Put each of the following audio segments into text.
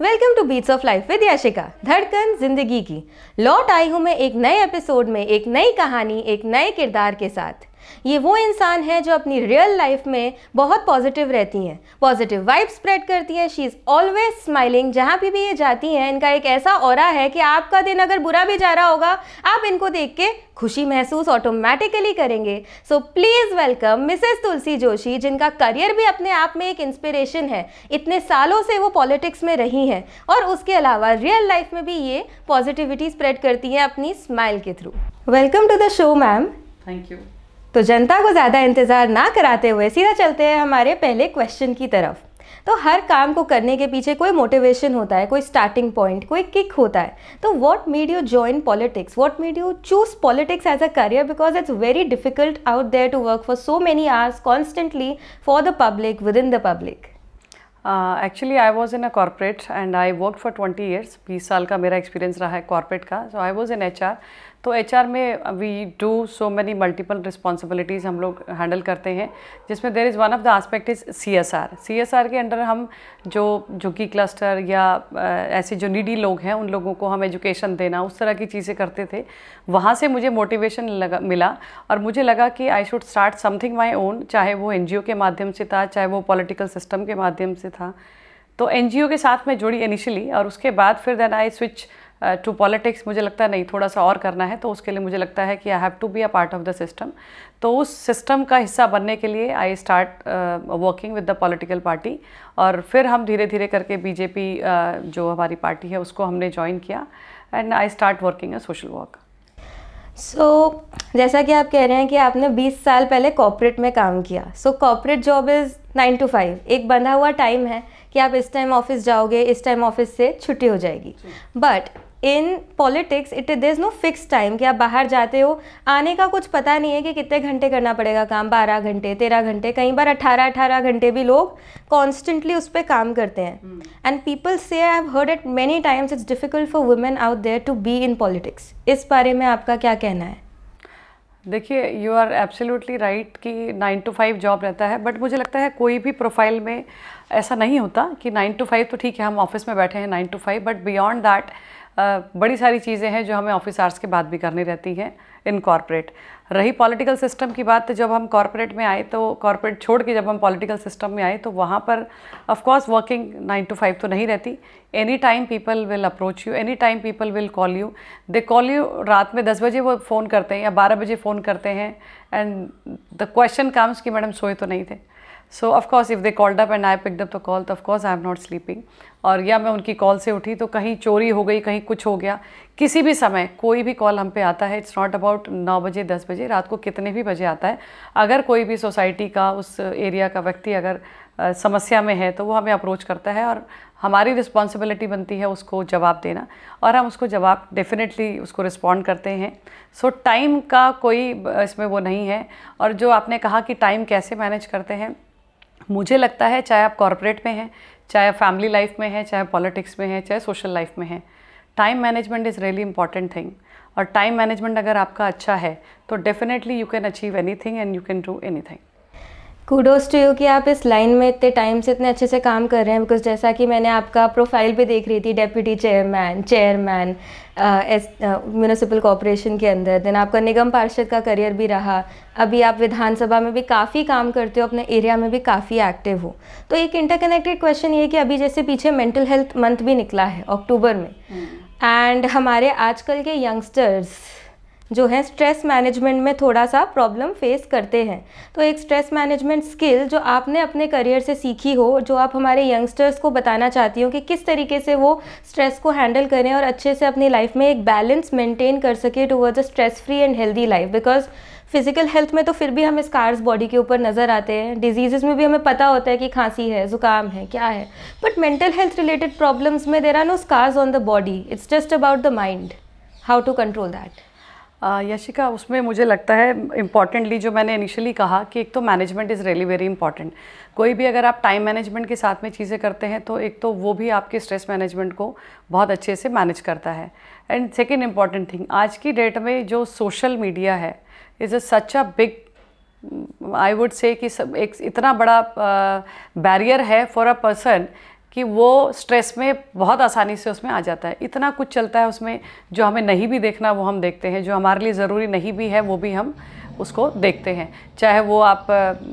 Welcome to beats of life with Yashika धड़कन जिंदगी की लौट आई हूँ मैं एक नए एपिसोड में एक नई कहानी एक नए किरदार के साथ ये वो इंसान है जो अपनी रियल लाइफ में बहुत पॉजिटिव रहती हैं पॉजिटिव वाइब स्प्रेड करती हैं शी इज़ ऑलवेज स्माइलिंग जहाँ भी भी ये जाती हैं इनका एक ऐसा और है कि आपका दिन अगर बुरा भी जा रहा होगा आप इनको देख के खुशी महसूस ऑटोमेटिकली करेंगे so please welcome Mrs Tulsi Joshi जिनका करियर भी अपने आप में एक इंस्पिरेशन है इतने सालों से वो पॉलिटिक्स में रही हैं और उसके अलावा रियल लाइफ में भी ये पॉजिटिविटी स्प्रेड करती हैं अपनी स्माइल के through welcome to the show ma'am thank you तो जनता को ज़्यादा इंतज़ार ना कराते हुए सीधा चलते हैं हमारे पहले क्वेश्चन की तरफ तो हर काम को करने के पीछे कोई मोटिवेशन होता है कोई स्टार्टिंग पॉइंट कोई किक होता है तो what made you join politics what made you choose politics as a career because it's very difficult out there to work for so many hours constantly for the public with in the public actually I was in a corporate and I work for twenty years बीस साल का मेरा experience रहा है corporate का so I was in H R तो H में we do so many multiple responsibilities हम लोग हैंडल करते हैं जिसमें there is one of the aspect is C S R C S R के अंडर हम जो झुग्गी क्लस्टर या ऐसे जो नीडी लोग हैं उन लोगों को हम एजुकेशन देना उस तरह की चीज़ें करते थे वहाँ से मुझे मोटिवेशन लगा मिला और मुझे लगा कि I should start something my own चाहे वो एन के माध्यम से था चाहे वो पॉलिटिकल सिस्टम के माध्यम से था तो एन के साथ मैं जुड़ी इनिशियली और उसके बाद फिर then I switch to uh, politics मुझे लगता है नहीं थोड़ा सा और करना है तो उसके लिए मुझे लगता है कि I have to be a part of the system तो उस सिस्टम का हिस्सा बनने के लिए I start working with the political party और फिर हम धीरे धीरे करके बीजेपी uh, जो हमारी पार्टी है उसको हमने ज्वाइन किया and I start working a social work so जैसा कि आप कह रहे हैं कि आपने 20 साल पहले कॉपरेट में काम किया सो corporate job is nine to five एक बंधा हुआ टाइम है कि आप इस टाइम ऑफिस जाओगे इस टाइम ऑफिस से छुट्टी हो जाएगी but in politics it there is no fix time कि आप बाहर जाते हो आने का कुछ पता नहीं है कि कितने घंटे करना पड़ेगा काम बारह घंटे तेरह घंटे कई बार अठारह अठारह घंटे भी लोग कॉन्स्टेंटली उस पर काम करते हैं एंड पीपल से I have heard at many times it's difficult for women out there to be in politics इस बारे में आपका क्या कहना है देखिए यू आर एब्सोल्युटली राइट कि नाइन टू फाइव जॉब रहता है बट मुझे लगता है कोई भी प्रोफाइल में ऐसा नहीं होता कि नाइन टू फाइव तो ठीक है हम ऑफिस में बैठे हैं nine to five but beyond that बड़ी सारी चीज़ें हैं जो हमें ऑफिस आर्स के बाद भी करनी रहती हैं इन कॉरपोरेट रही पॉलिटिकल सिस्टम की बात जब हम कॉरपोरेट में आए तो कॉरपोरेट छोड़ के जब हम पॉलिटिकल सिस्टम में आए तो वहाँ पर of course working nine to five तो नहीं रहती any time people will approach you any time people will call you they call you रात में दस बजे वो फ़ोन करते हैं या बारह बजे फ़ोन करते हैं एंड द क्वेश्चन कम्स कि मैडम सोए तो नहीं थे so of course if they called up and I pick up the call तो of course I am not sleeping और या मैं उनकी कॉल से उठी तो कहीं चोरी हो गई कहीं कुछ हो गया किसी भी समय कोई भी कॉल हम पे आता है इट्स नॉट अबाउट नौ बजे दस बजे रात को कितने भी बजे आता है अगर कोई भी सोसाइटी का उस एरिया का व्यक्ति अगर आ, समस्या में है तो वो हमें अप्रोच करता है और हमारी रिस्पॉन्सिबिलिटी बनती है उसको जवाब देना और हम उसको जवाब डेफिनेटली उसको रिस्पॉन्ड करते हैं सो so, टाइम का कोई इसमें वो नहीं है और जो आपने कहा कि टाइम कैसे मैनेज करते हैं मुझे लगता है चाहे आप कॉरपोरेट में हैं चाहे आप फैमिली लाइफ में हैं चाहे पॉलिटिक्स में हैं चाहे सोशल लाइफ में हैं time management is really important thing और टाइम मैनेजमेंट अगर आपका अच्छा है तो definitely you can achieve anything and you can do anything kudos to you कि आप इस लाइन में इतने टाइम से इतने अच्छे से काम कर रहे हैं बिकॉज जैसा कि मैंने आपका प्रोफाइल भी देख रही थी deputy chairman chairman municipal corporation के अंदर देन आपका निगम पार्षद का करियर भी रहा अभी आप विधानसभा में भी काफ़ी काम करते हो अपने एरिया में भी काफ़ी एक्टिव हो तो एक इंटरकनेक्टेड क्वेश्चन ये कि अभी जैसे पीछे मेंटल हेल्थ मंथ भी निकला है अक्टूबर में एंड हम्म। hmm. हमारे आजकल के यंगस्टर्स जो है स्ट्रेस मैनेजमेंट में थोड़ा सा प्रॉब्लम फेस करते हैं तो एक स्ट्रेस मैनेजमेंट स्किल जो आपने अपने करियर से सीखी हो जो आप हमारे यंगस्टर्स को बताना चाहती हो कि किस तरीके से वो स्ट्रेस को हैंडल करें और अच्छे से अपनी लाइफ में एक बैलेंस मेंटेन कर सके towards a stress free and healthy life because physical health में तो फिर भी हमें स्कार्स बॉडी के ऊपर नज़र आते हैं डिजीजेस में भी हमें पता होता है कि खांसी है ज़ुकाम है क्या है but mental health related problems में there are no scars on the body it's just about the mind how to control that Yashika उसमें मुझे लगता है इम्पॉर्टेंटली जो मैंने इनिशियली कहा कि एक तो management is really very important कोई भी अगर आप टाइम मैनेजमेंट के साथ में चीज़ें करते हैं तो एक तो वो भी आपके स्ट्रेस मैनेजमेंट को बहुत अच्छे से मैनेज करता है एंड सेकेंड इम्पॉर्टेंट थिंग आज की डेट में जो सोशल मीडिया है is a such a big I would say कि सब एक इतना बड़ा बैरियर है फॉर अ पर्सन कि वो स्ट्रेस में बहुत आसानी से उसमें आ जाता है इतना कुछ चलता है उसमें जो हमें नहीं भी देखना वो हम देखते हैं जो हमारे लिए ज़रूरी नहीं भी है वो भी हम उसको देखते हैं चाहे वो आप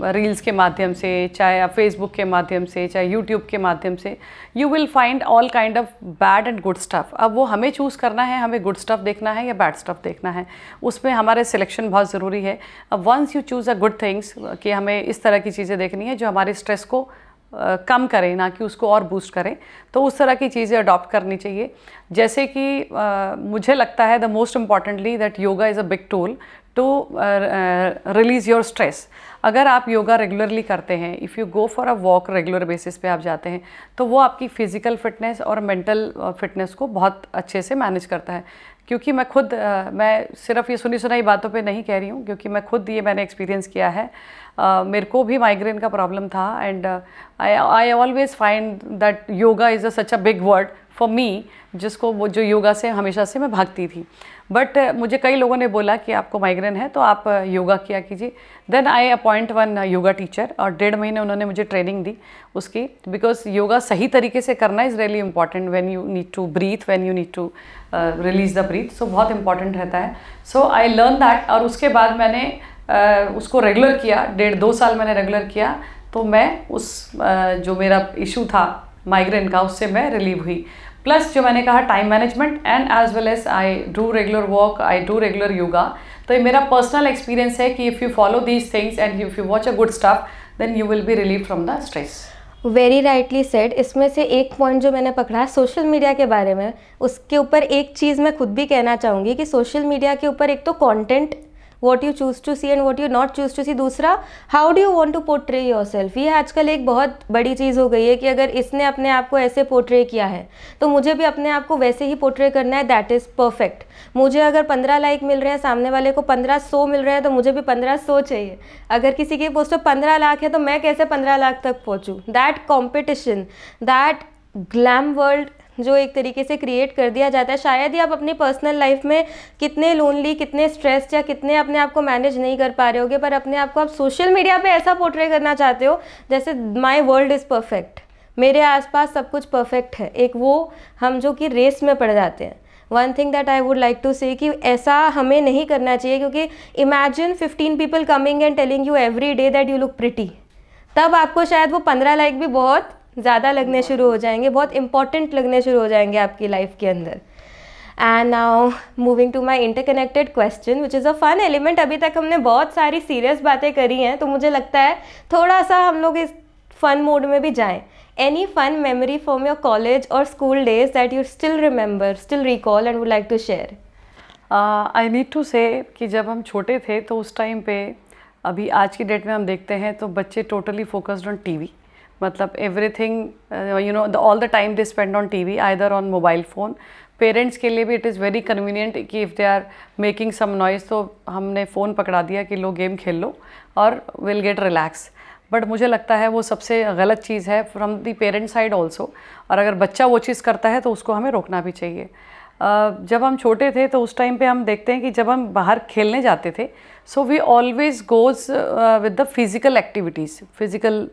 रील्स के माध्यम से चाहे आप फेसबुक के माध्यम से चाहे यूट्यूब के माध्यम से you will find all kind of bad and good stuff अब वो हमें चूज़ करना है हमें गुड स्टफ़ देखना है या बैड स्टफ़ देखना है उसमें हमारे सिलेक्शन बहुत ज़रूरी है अब once you choose a good things कि हमें इस तरह की चीज़ें देखनी है जो हमारे स्ट्रेस को कम करें ना कि उसको और बूस्ट करें तो उस तरह की चीज़ें अडॉप्ट करनी चाहिए जैसे कि आ, मुझे लगता है the most importantly that yoga is a big tool to release your stress अगर आप योगा रेगुलरली करते हैं if you go for a walk regular basis पे आप जाते हैं तो वो आपकी फ़िज़िकल फिटनेस और मेंटल फिटनेस को बहुत अच्छे से मैनेज करता है क्योंकि मैं खुद मैं सिर्फ ये सुनी सुनाई बातों पे नहीं कह रही हूँ क्योंकि मैं खुद ये मैंने एक्सपीरियंस किया है मेरे को भी माइग्रेन का प्रॉब्लम था and I I always find that yoga is a such a big word for me जिसको वो जो योगा से हमेशा से मैं भागती थी बट uh, मुझे कई लोगों ने बोला कि आपको माइग्रेन है तो आप योगा uh, किया कीजिए then I appoint one yoga teacher और डेढ़ महीने उन्होंने मुझे ट्रेनिंग दी उसकी बिकॉज योगा सही तरीके से करना is really important when you need to breathe when you need to release the breath so बहुत इंपॉर्टेंट रहता है सो आई लर्न दैट और उसके बाद मैंने उसको रेगुलर किया डेढ़ दो साल मैंने रेगुलर किया तो मैं उस जो मेरा इशू था माइग्रेन का उससे मैं रिलीव हुई प्लस जो मैंने कहा time management and as well as I do regular walk I do regular yoga तो ये मेरा पर्सनल एक्सपीरियंस है कि if you follow these things and if you watch a good stuff then you will be relieve from the stress very rightly said इसमें से एक point जो मैंने पकड़ा है सोशल मीडिया के बारे में उसके ऊपर एक चीज़ मैं खुद भी कहना चाहूँगी कि सोशल मीडिया के ऊपर एक तो content what you choose to see and what you not choose to see दूसरा how do you want to portray yourself ये आजकल एक बहुत बड़ी चीज़ हो गई है कि अगर इसने अपने आप को ऐसे पोर्ट्रे किया है तो मुझे भी अपने आप को वैसे ही पोर्ट्रे करना है दैट इज़ परफेक्ट मुझे अगर पंद्रह लाइक मिल रहे हैं सामने वाले को पंद्रह सौ मिल रहे हैं तो मुझे भी पंद्रह सौ चाहिए अगर किसी के पोस्ट पर पंद्रह लाख है तो मैं कैसे पंद्रह लाख तक पहुँचूँ that competition that glam world जो एक तरीके से क्रिएट कर दिया जाता है शायद ही आप अपनी पर्सनल लाइफ में कितने लोनली कितने स्ट्रेस्ड या कितने अपने आप को मैनेज नहीं कर पा रहे होगे पर अपने आप को आप सोशल मीडिया पे ऐसा पोर्ट्रे करना चाहते हो जैसे माय वर्ल्ड इज़ परफेक्ट मेरे आसपास सब कुछ परफेक्ट है एक वो हम जो कि रेस में पड़ जाते हैं one thing that I would like to say कि ऐसा हमें नहीं करना चाहिए क्योंकि imagine fifteen people coming and telling you every day that you look pretty तब आपको शायद वो पंद्रह लाइक भी बहुत ज़्यादा लगने शुरू हो जाएंगे बहुत इंपॉर्टेंट लगने शुरू हो जाएंगे आपकी लाइफ के अंदर and now moving to my interconnected question which is a fun element अभी तक हमने बहुत सारी सीरियस बातें करी हैं तो मुझे लगता है थोड़ा सा हम लोग इस फन मोड में भी जाएं any fun memory from your college और school days that you still remember still recall and would like to share I need to say कि जब हम छोटे थे तो उस टाइम पे अभी आज की डेट में हम देखते हैं तो बच्चे टोटली फोकस्ड ऑन टीवी मतलब everything you know all the time they spend on T V either on mobile phone parents के लिए भी इट इज़ वेरी कन्वीनियंट कि if they are making some noise तो हमने फ़ोन पकड़ा दिया कि लो गेम खेल लो और विल गेट रिलैक्स बट मुझे लगता है वो सबसे गलत चीज़ है from the parent side also और अगर बच्चा वो चीज़ करता है तो उसको हमें रोकना भी चाहिए uh, जब हम छोटे थे तो उस टाइम पे हम देखते हैं कि जब हम बाहर खेलने जाते थे so we always goes with the physical activities physical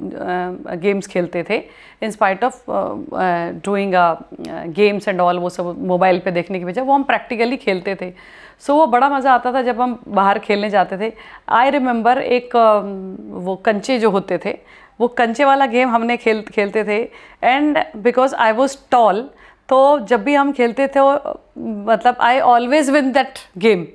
games खेलते थे in spite of uh, games and all वो सब मोबाइल पे देखने की वजह वो हम प्रैक्टिकली खेलते थे सो so, वो बड़ा मज़ा आता था जब हम बाहर खेलने जाते थे आई रिमेंबर एक uh, वो कंचे जो होते थे वो कंचे वाला गेम हमने खेल खेलते थे and because I was tall तो जब भी हम खेलते थे वो मतलब I always win that game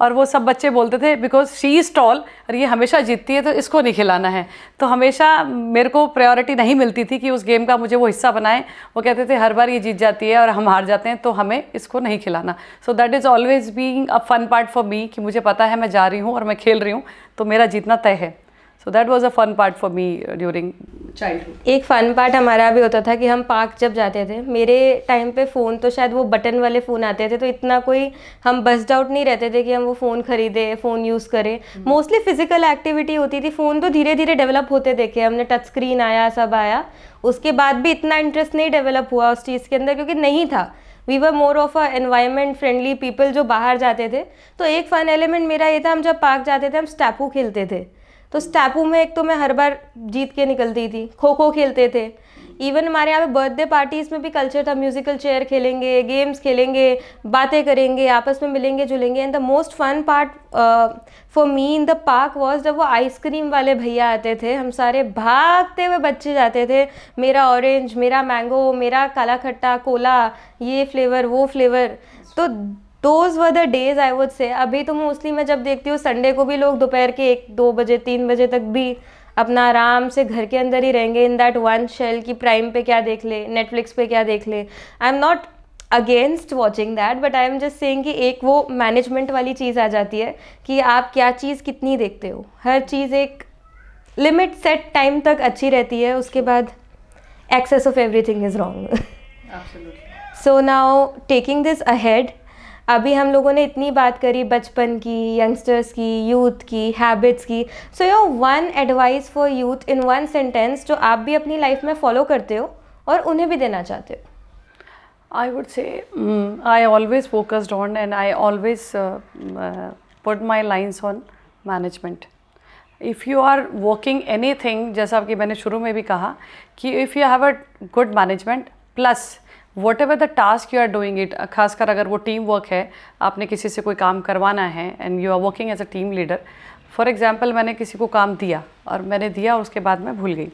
और वो सब बच्चे बोलते थे बिकॉज शी इज़ टॉल और ये हमेशा जीतती है तो इसको नहीं खिलाना है तो हमेशा मेरे को प्रायोरिटी नहीं मिलती थी कि उस गेम का मुझे वो हिस्सा बनाए वो कहते थे हर बार ये जीत जाती है और हम हार जाते हैं तो हमें इसको नहीं खिलाना so that is always being a fun part for me कि मुझे पता है मैं जा रही हूँ और मैं खेल रही हूँ तो मेरा जीतना तय है so that was a fun part for me during child एक फन पार्ट हमारा भी होता था कि हम पार्क जब जाते थे मेरे टाइम पे फ़ोन तो शायद वो बटन वाले फ़ोन आते थे तो इतना कोई हम बस्ड आउट नहीं रहते थे कि हम वो फ़ोन खरीदे फ़ोन यूज़ करें मोस्टली फिजिकल एक्टिविटी होती थी फ़ोन तो धीरे धीरे डेवलप होते देखे हमने टच स्क्रीन आया सब आया उसके बाद भी इतना इंटरेस्ट नहीं डेवलप हुआ उस चीज़ के अंदर क्योंकि नहीं था we were more of a environment friendly people जो बाहर जाते थे तो एक फ़न एलिमेंट मेरा ये था हम जब पार्क जाते थे हम स्टैपू खेलते थे तो स्टैपू में एक तो मैं हर बार जीत के निकलती थी खो खो खेलते थे इवन हमारे यहाँ पे बर्थडे पार्टीज़ में भी कल्चर था म्यूजिकल चेयर खेलेंगे गेम्स खेलेंगे बातें करेंगे आपस में मिलेंगे जुलेंगे and the most fun part for me in the park was जब वो आइसक्रीम वाले भैया आते थे हम सारे भागते हुए बच्चे जाते थे मेरा ऑरेंज मेरा मैंगो मेरा काला खट्टा कोला ये फ्लेवर वो फ्लेवर तो those were the days I would say अभी तो मोस्टली मैं जब देखती हूँ संडे को भी लोग दोपहर के एक दो बजे तीन बजे तक भी अपना आराम से घर के अंदर ही रहेंगे इन दैट वन शेल कि प्राइम पे क्या देख ले नेटफ्लिक्स पे क्या देख ले I am not against watching that but I am just saying कि एक वो मैनेजमेंट वाली चीज़ आ जाती है कि आप क्या चीज़ कितनी देखते हो हर चीज़ एक लिमिट सेट टाइम तक अच्छी रहती है उसके बाद excess of everything is wrong so now taking this ahead अभी हम लोगों ने इतनी बात करी बचपन की यंगस्टर्स की यूथ की हैबिट्स की so your one advice for youth in one sentence जो आप भी अपनी लाइफ में फॉलो करते हो और उन्हें भी देना चाहते हो I would say I always focused on and I always put my lines on management if you are working anything जैसा कि मैंने शुरू में भी कहा कि if you have a good management plus whatever the task you are doing it खासकर अगर वो टीम वर्क है आपने किसी से कोई काम करवाना है and you are working as a team leader for example मैंने किसी को काम दिया और मैंने दिया और उसके बाद मैं भूल गई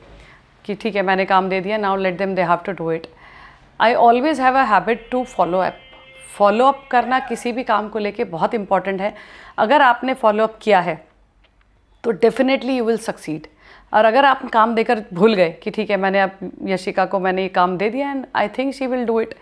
कि ठीक है मैंने काम दे दिया now let them they have to do it I always have a habit to follow up follow up करना किसी भी काम को लेके बहुत इंपॉर्टेंट है अगर आपने फॉलो अप किया है तो डेफिनेटली यू विल सक्सीड और अगर आप काम देकर भूल गए कि ठीक है मैंने अब यशिका को मैंने ये काम दे दिया and I think she will do it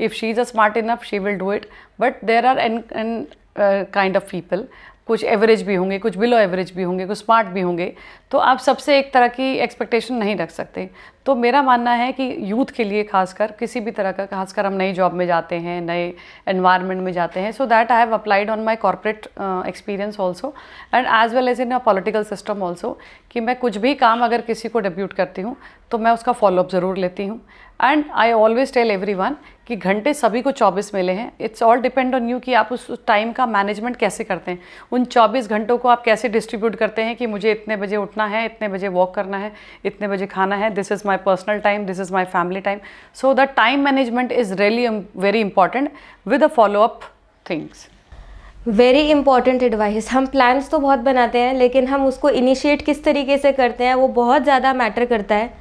if she is a smart enough she will do it but there are an an kind of people कुछ एवरेज भी होंगे कुछ बिलो एवरेज भी होंगे कुछ स्मार्ट भी होंगे तो आप सबसे एक तरह की एक्सपेक्टेशन नहीं रख सकते तो मेरा मानना है कि यूथ के लिए खासकर किसी भी तरह का खासकर हम नई जॉब में जाते हैं नए एनवायरनमेंट में जाते हैं so that I have applied on my corporate experience also and as well as in a political system also कि मैं कुछ भी काम अगर किसी को डिप्यूट करती हूँ तो मैं उसका फॉलोअप ज़रूर लेती हूँ and I always tell everyone कि घंटे सभी को 24 मिले हैं it's all depend on you कि आप उस टाइम का मैनेजमेंट कैसे करते हैं उन 24 घंटों को आप कैसे डिस्ट्रीब्यूट करते हैं कि मुझे इतने बजे उठना है इतने बजे वॉक करना है इतने बजे खाना है this is my personal time this is my family time so the time management is really very important with a follow up things very important advice हम प्लान्स तो बहुत बनाते हैं लेकिन हम उसको इनिशिएट किस तरीके से करते हैं वो बहुत ज़्यादा मैटर करता है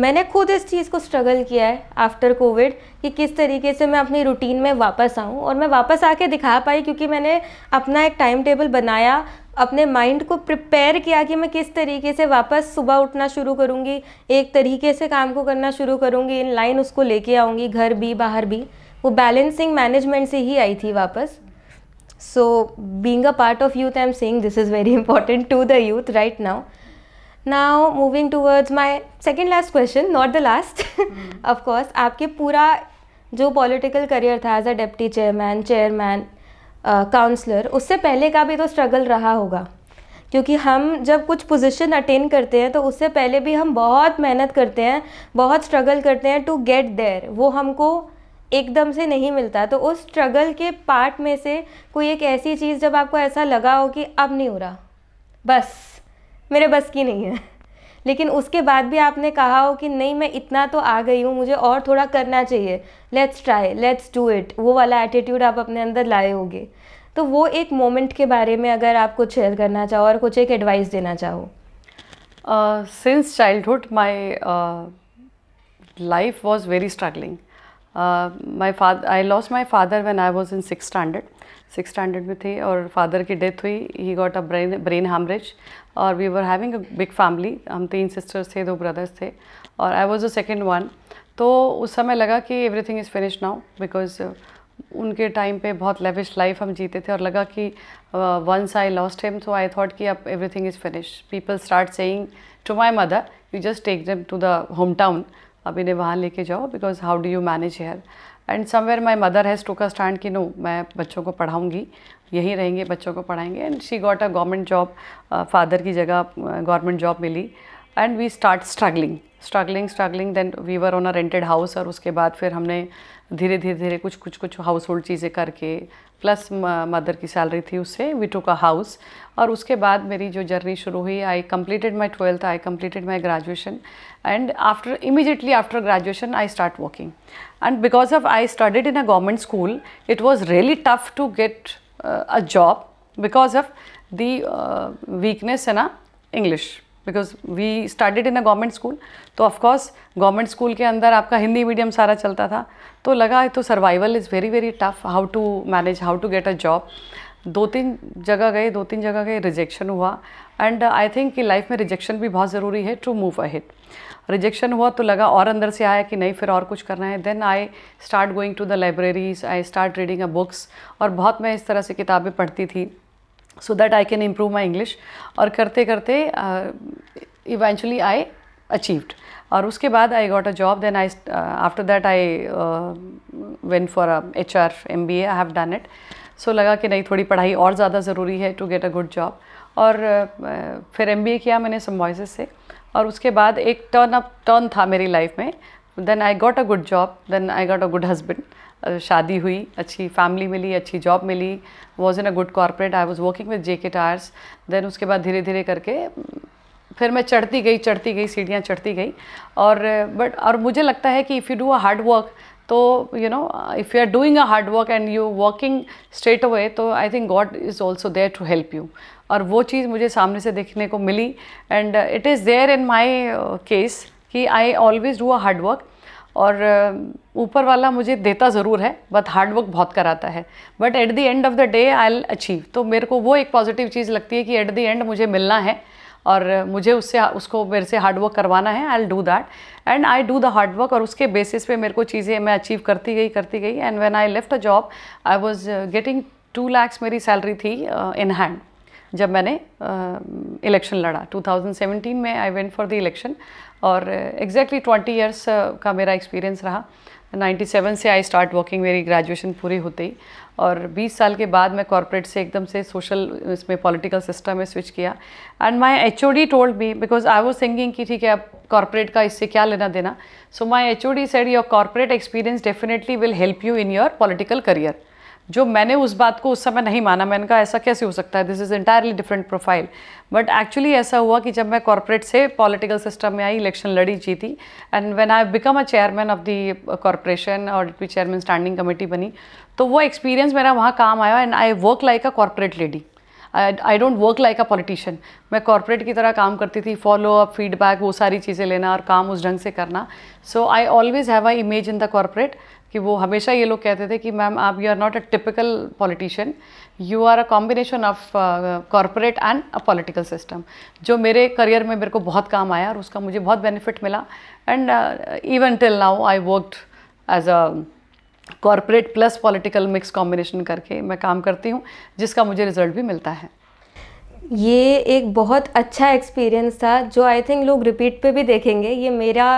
मैंने खुद इस चीज़ को स्ट्रगल किया है आफ्टर कोविड कि किस तरीके से मैं अपनी रूटीन में वापस आऊँ और मैं वापस आके दिखा पाई क्योंकि मैंने अपना एक टाइम टेबल बनाया अपने माइंड को प्रिपेयर किया कि मैं किस तरीके से वापस सुबह उठना शुरू करूँगी एक तरीके से काम को करना शुरू करूँगी इन लाइन उसको लेके आऊँगी घर भी बाहर भी वो बैलेंसिंग मैनेजमेंट से ही आई थी वापस so being a part of youth I am saying this is very important to the youth right now now moving towards my second last question not the last of course आपके पूरा जो political career था as a deputy chairman chairman councillor उससे पहले का भी तो struggle रहा होगा क्योंकि हम जब कुछ पोजीशन अटेन करते हैं तो उससे पहले भी हम बहुत मेहनत करते हैं बहुत स्ट्रगल करते हैं टू गेट देयर वो हमको एकदम से नहीं मिलता तो उस स्ट्रगल के पार्ट में से कोई एक ऐसी चीज़ जब आपको ऐसा लगा हो कि अब नहीं हो रहा बस मेरे बस की नहीं है लेकिन उसके बाद भी आपने कहा हो कि नहीं मैं इतना तो आ गई हूँ मुझे और थोड़ा करना चाहिए let's try let's do it वो वाला एटीट्यूड आप अपने अंदर लाए होगे तो वो एक मोमेंट के बारे में अगर आप कुछ शेयर करना चाहो और कुछ एक एडवाइस देना चाहो since childhood my life was very struggling my father I loss my father when I was in six standard six standard में थे और फादर की डेथ हुई he got a brain brain haemorrhage और we were having a big family हम तीन sisters थे दो ब्रदर्स थे और I was a second one तो उस समय लगा कि everything is finish now because उनके टाइम पे बहुत लेविश लाइफ हम जीते थे और लगा कि once I lost him so I thought कि अब everything is finish people start saying to my mother you just take them to the home town अब इन्हें वहाँ लेके जाओ because how do you manage here and somewhere my mother has took stand कि no मैं बच्चों को पढ़ाऊँगी यहीं रहेंगे बच्चों को पढ़ाएंगे and she got a government job father की जगह गवर्नमेंट uh, जॉब मिली and we start struggling struggling struggling then we were on a rented house और उसके बाद फिर हमने धीरे धीरे धीरे कुछ कुछ कुछ हाउस होल्ड चीज़ें करके प्लस मदर की सैलरी थी उससे वी टुक अ हाउस और उसके बाद मेरी जो जर्नी शुरू हुई I completed my twelfth I completed my graduation and after immediately after graduation I start working and because of I studied in a government school it was really tough to get a job because of the weakness in a English because we started in a government school तो of course government school के अंदर आपका Hindi medium सारा चलता था तो लगा तो survival is very very tough how to manage how to get a job दो तीन जगह गए दो तीन जगह गए रिजेक्शन हुआ एंड आई थिंक कि लाइफ में रिजेक्शन भी बहुत ज़रूरी है टू मूव अहेड रिजेक्शन हुआ तो लगा और अंदर से आया कि नहीं फिर और कुछ करना है then I start going to the libraries I start reading a books और बहुत मैं इस तरह से किताबें पढ़ती थी so that I can improve my English और करते करते इवेंचुअली आई अचीव्ड और उसके बाद I got a job then I after that I went for H R M B A I have done it सो लगा कि नहीं थोड़ी पढ़ाई और ज़्यादा ज़रूरी है to get a good job और uh, फिर एम बी ए किया मैंने समॉइसेस से और उसके बाद एक टर्न अप टर्न था मेरी लाइफ में then I got a good job then I got a good husband शादी हुई अच्छी फैमिली मिली अच्छी जॉब मिली was in a good corporate I was working with J K Tyres then उसके बाद धीरे धीरे करके mm, फिर मैं चढ़ती गई चढ़ती गई सीढ़ियाँ चढ़ती गई और बट और मुझे लगता है कि if you do a hard work तो you know if you are doing a hard work and you working straight away तो I think God is also there to help you और वो चीज़ मुझे सामने से देखने को मिली and it is there in my case कि I always do a hard work और ऊपर वाला मुझे देता ज़रूर है बट हार्डवर्क बहुत कराता है but at the end of the day I'll achieve तो मेरे को वो एक पॉजिटिव चीज़ लगती है कि एट द एंड मुझे मिलना है और मुझे उससे उसको मेरे से हार्डवर्क करवाना है I'll do that and I do the hard work और उसके बेसिस पे मेरे को चीज़ें मैं अचीव करती गई करती गई and when I left a job I was getting two lakhs मेरी सैलरी थी इन uh, हैंड जब मैंने इलेक्शन uh, लड़ा 2017 में I went for the election और एग्जैक्टली ट्वेंटी ईयर्स का मेरा एक्सपीरियंस रहा 97 से आई स्टार्ट वर्किंग मेरी ग्रेजुएशन पूरी होते ही और 20 साल के बाद मैं कॉरपोरेट से एकदम से सोशल इसमें पॉलिटिकल सिस्टम में स्विच किया and my H O D told me because I was thinking कि ठीक है अब कॉरपोरेट का इससे क्या लेना देना so my H O D said your corporate experience definitely will help you in your political career जो मैंने उस बात को उस समय नहीं माना मैंने कहा ऐसा कैसे हो सकता है this is entirely different profile but actually ऐसा हुआ कि जब मैं कॉरपोरेट से पॉलिटिकल सिस्टम में आई इलेक्शन लड़ी जीती and when I become a chairman of the corporation और डिप्टी चेयरमैन स्टैंडिंग कमेटी बनी तो वो एक्सपीरियंस मेरा वहाँ काम आया and I work like a corporate lady I don't work like a politician मैं कॉरपोरेट की तरह काम करती थी फॉलो अप फीडबैक वो सारी चीज़ें लेना और काम उस ढंग से करना so I always have a image in the corporate कि वो हमेशा ये लोग कहते थे कि मैम आप you are not a typical politician you are a combination of corporate and a political system जो मेरे करियर में मेरे को बहुत काम आया और उसका मुझे बहुत बेनिफिट मिला and even till now I worked as a corporate plus political mix combination करके मैं काम करती हूँ जिसका मुझे रिजल्ट भी मिलता है ये एक बहुत अच्छा एक्सपीरियंस था जो आई थिंक लोग रिपीट पे भी देखेंगे ये मेरा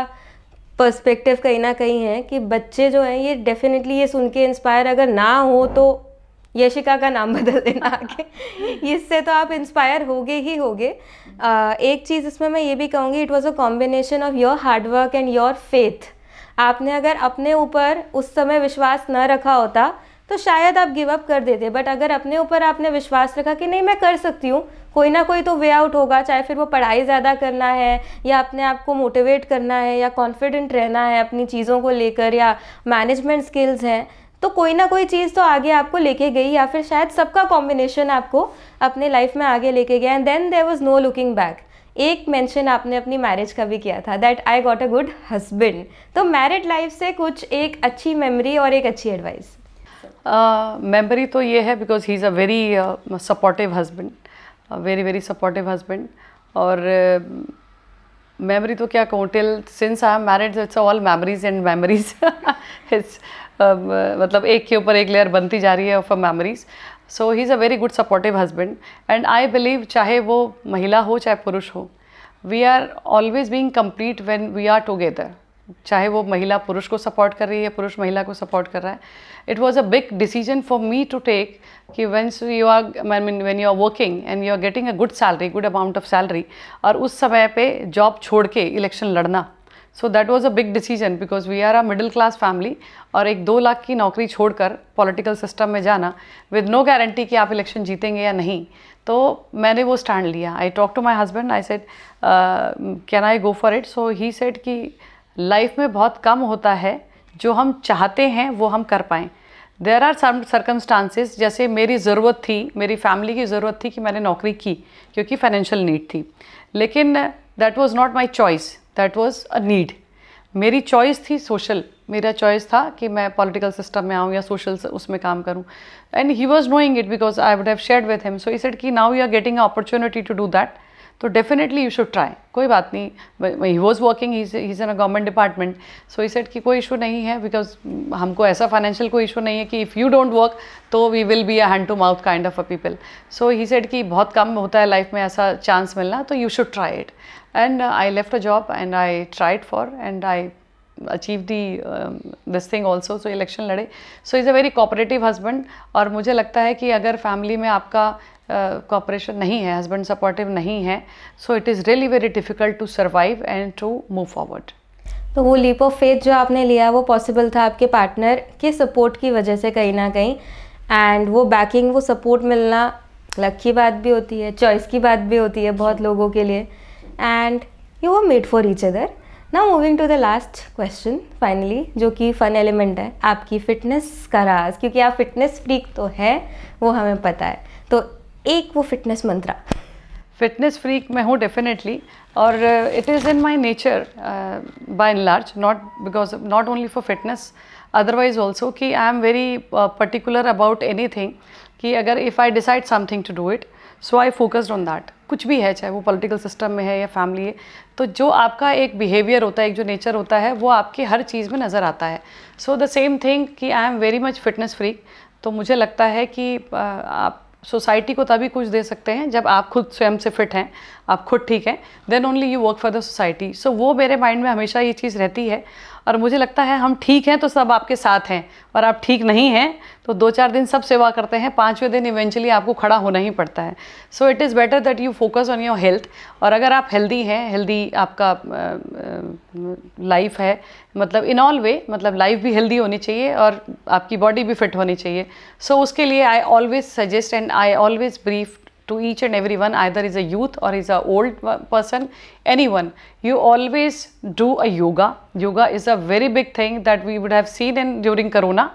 पर्सपेक्टिव कहीं ना कहीं है कि बच्चे जो हैं ये डेफिनेटली ये सुन के इंस्पायर अगर ना हो तो यशिका का नाम बदल देना आगे इससे तो आप इंस्पायर होगे ही होगे एक चीज़ इसमें मैं ये भी कहूँगी it was a combination of your hard work and your faith आपने अगर अपने ऊपर उस समय विश्वास न रखा होता तो शायद आप गिव अप कर देते बट अगर अपने ऊपर आपने विश्वास रखा कि नहीं मैं कर सकती हूँ कोई ना कोई तो वे आउट होगा चाहे फिर वो पढ़ाई ज़्यादा करना है या अपने आप को मोटिवेट करना है या कॉन्फिडेंट रहना है अपनी चीज़ों को लेकर या मैनेजमेंट स्किल्स हैं तो कोई ना कोई चीज़ तो आगे आपको लेके गई या फिर शायद सबका कॉम्बिनेशन आपको अपने लाइफ में आगे लेके गया and then there was no looking back एक मेंशन आपने अपनी मैरिज का भी किया था that I got a good husband तो मैरिड लाइफ से कुछ एक अच्छी मेमोरी और एक अच्छी एडवाइस मेमोरी uh, तो ये है because he is a very supportive husband very very supportive husband और मेमोरी uh, तो क्या कहूँ till since I am married it's all memories and memories it's मतलब एक के ऊपर एक लेयर बनती जा रही है of a memories so he is a very good supportive husband and I believe चाहे वो महिला हो चाहे पुरुष हो we are always being complete when we are together चाहे वो महिला पुरुष को सपोर्ट कर रही है पुरुष महिला को सपोर्ट कर रहा है it was a big decision for me to take कि when's you are I mean when you are working and you are getting a good salary good amount of salary और उस समय पे जॉब छोड़ के इलेक्शन लड़ना so that was a big decision because we are a middle class family और एक दो लाख की नौकरी छोड़कर पॉलिटिकल सिस्टम में जाना विद नो गारंटी कि आप इलेक्शन जीतेंगे या नहीं तो मैंने वो स्टैंड लिया I talk to my husband I said can I go for it so he said कि लाइफ में बहुत कम होता है जो हम चाहते हैं वो हम कर पाएँ देर आर सम जैसे मेरी ज़रूरत थी मेरी फैमिली की ज़रूरत थी कि मैंने नौकरी की क्योंकि फाइनेंशियल नीड थी लेकिन that was not my choice that was a need मेरी चॉइस थी सोशल मेरा चॉइस था कि मैं पॉलिटिकल सिस्टम में आऊँ या सोशल उसमें काम करूँ and he was knowing it because I would have share with him so it कि now you are getting opportunity to do that तो डेफिनेटली यू शुड ट्राई कोई बात नहीं he was working is in a government department so he said कि कोई issue नहीं है because हमको ऐसा फाइनेंशियल कोई इशू नहीं है कि इफ़ यू डोंट वर्क तो we will be a hand to mouth kind of a people so he said कि बहुत कम होता है लाइफ में ऐसा चांस मिलना तो you should try it and I left a job and I tried for and I achieve the this thing also so election लड़े so is a very cooperative husband और मुझे लगता है कि अगर फैमिली में आपका कॉपरेशन uh, नहीं है हस्बैंड सपोर्टिव नहीं है so it is really very difficult to survive and to move forward तो वो लीप ऑफ फेथ जो आपने लिया वो पॉसिबल था आपके पार्टनर के सपोर्ट की वजह से कहीं ना कहीं एंड वो बैकिंग वो सपोर्ट मिलना लक की बात भी होती है चॉइस की बात भी होती है बहुत लोगों के लिए एंड यू वो मेड फॉर ईच अदर ना moving to the last question finally जो कि फ़न एलिमेंट है आपकी फ़िटनेस का राज क्योंकि आप फिटनेस फ्रीक तो है वो हमें पता है तो एक वो फिटनेस मंत्रा फिटनेस फ्रीक मैं हूँ डेफिनेटली और it is in my nature by and large not because not only for fitness otherwise also कि I am very particular about anything कि अगर if I decide something to do it so I focused on that कुछ भी है चाहे वो political system में है या फैमिली है तो जो आपका एक बिहेवियर होता है एक जो नेचर होता है वो आपकी हर चीज़ में नज़र आता है सो द सेम थिंग कि I am very much fitness free तो मुझे लगता है कि आप सोसाइटी को तभी कुछ दे सकते हैं जब आप खुद स्वयं से फिट हैं आप खुद ठीक हैं then only you work for the society so वो मेरे माइंड में हमेशा ये चीज़ रहती है और मुझे लगता है हम ठीक हैं तो सब आपके साथ हैं और आप ठीक नहीं हैं तो दो चार दिन सब सेवा करते हैं पाँचवें दिन इवेंचुअली आपको खड़ा होना ही पड़ता है so it is better that you focus on your health और अगर आप हेल्दी हैं हेल्दी आपका लाइफ है मतलब इन ऑल वे मतलब लाइफ भी हेल्दी होनी चाहिए और आपकी बॉडी भी फिट होनी चाहिए सो so, उसके लिए I always suggest and I always brief to each and every one either is a youth or is a old person anyone you always do a yoga yoga is a very big thing that we would have seen in during corona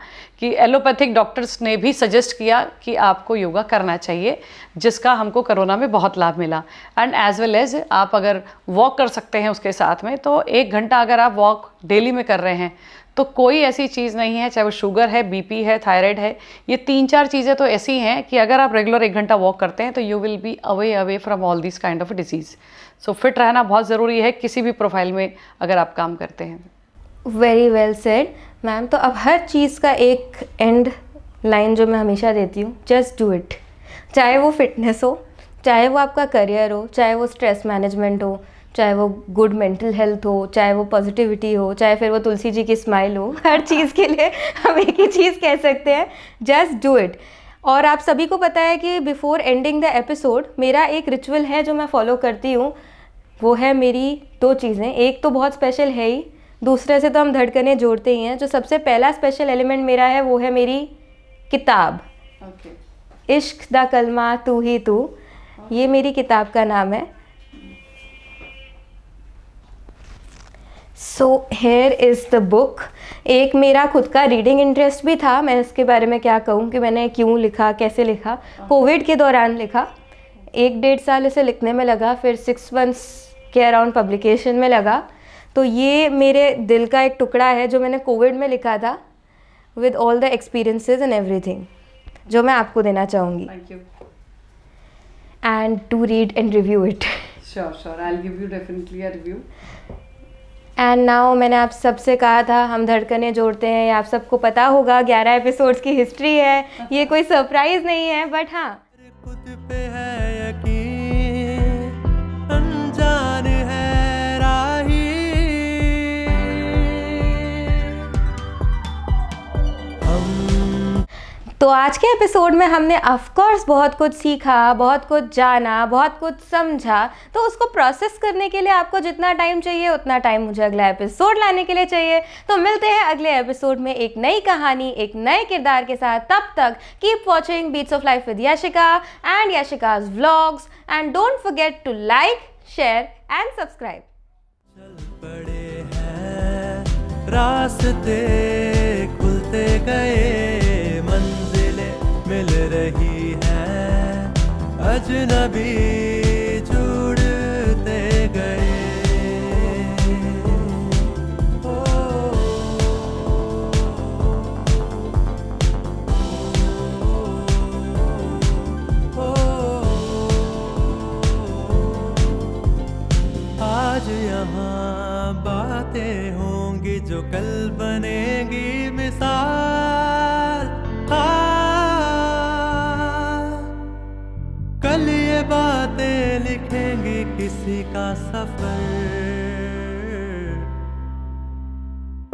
ki allopathic doctors ne bhi suggest kiya ki aapko yoga karna chahiye jiska humko corona mein bahut labh mila and as well as aap agar walk kar sakte hain uske sath mein to एक ghanta agar aap walk daily mein kar rahe hain तो कोई ऐसी चीज़ नहीं है चाहे वो sugar है BP है थायराइड है ये तीन चार चीज़ें तो ऐसी हैं कि अगर आप रेगुलर एक घंटा वॉक करते हैं तो you will be away away from all this kind of disease so fit रहना बहुत ज़रूरी है किसी भी प्रोफाइल में अगर आप काम करते हैं वेरी वेल सेड मैम तो अब हर चीज़ का एक एंड लाइन जो मैं हमेशा देती हूँ जस्ट डू इट चाहे वो फिटनेस हो चाहे वो आपका करियर हो चाहे वो स्ट्रेस मैनेजमेंट हो चाहे वो गुड मेंटल हेल्थ हो चाहे वो पॉजिटिविटी हो चाहे फिर वो तुलसी जी की स्माइल हो हर चीज़ के लिए हम एक ही चीज़ कह सकते हैं जस्ट डू इट और आप सभी को पता है कि बिफोर एंडिंग द एपिसोड मेरा एक रिचुअल है जो मैं फॉलो करती हूँ वो है मेरी दो चीज़ें एक तो बहुत स्पेशल है ही दूसरे से तो हम धड़कने जोड़ते ही हैं जो सबसे पहला स्पेशल एलिमेंट मेरा है वो है मेरी किताब okay. इश्क द कलमा तू ही तू okay. ये मेरी किताब का नाम है so here is the book एक मेरा खुद का रीडिंग इंटरेस्ट भी था मैं इसके बारे में क्या कहूँ कि मैंने क्यों लिखा कैसे लिखा कोविड के दौरान लिखा एक डेढ़ साल इसे लिखने में लगा फिर सिक्स मंथ्स के अराउंड पब्लिकेशन में लगा तो ये मेरे दिल का एक टुकड़ा है जो मैंने कोविड में लिखा था with all the experiences and everything जो मैं आपको देना चाहूँगी and to read and review it sure sure I give you definitely review and now मैंने आप सबसे कहा था हम धड़कने जोड़ते हैं आप सबको पता होगा ग्यारह एपिसोड्स की हिस्ट्री है ये कोई सरप्राइज नहीं है बट हाँ खुद पे है यकीन तो आज के एपिसोड में हमने अफकोर्स बहुत कुछ सीखा बहुत कुछ जाना बहुत कुछ समझा तो उसको प्रोसेस करने के लिए आपको जितना टाइम चाहिए उतना टाइम मुझे अगला एपिसोड लाने के लिए चाहिए तो मिलते हैं अगले एपिसोड में एक नई कहानी एक नए किरदार के साथ तब तक keep watching beats of life with Yashika and Yashika's vlogs and don't forget to like share and subscribe रास्ते खुलते गए मिल रही है अजनबी जुड़ते गए आज यहाँ बातें होंगी जो कल बनेगी मिसाल बातें लिखेंगे किसी का सफर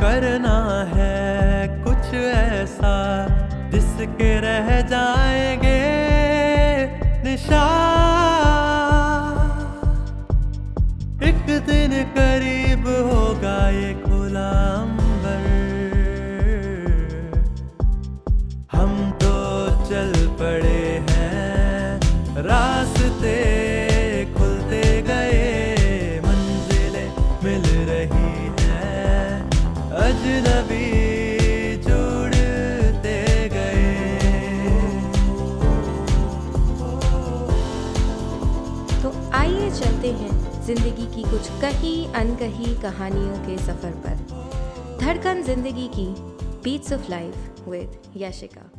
करना है कुछ ऐसा जिसके रह जाएंगे निशान एक दिन करीब होगा एक कुछ कहीं अनकही कहानियों के सफ़र पर धड़कन जिंदगी की beats of life with Yashika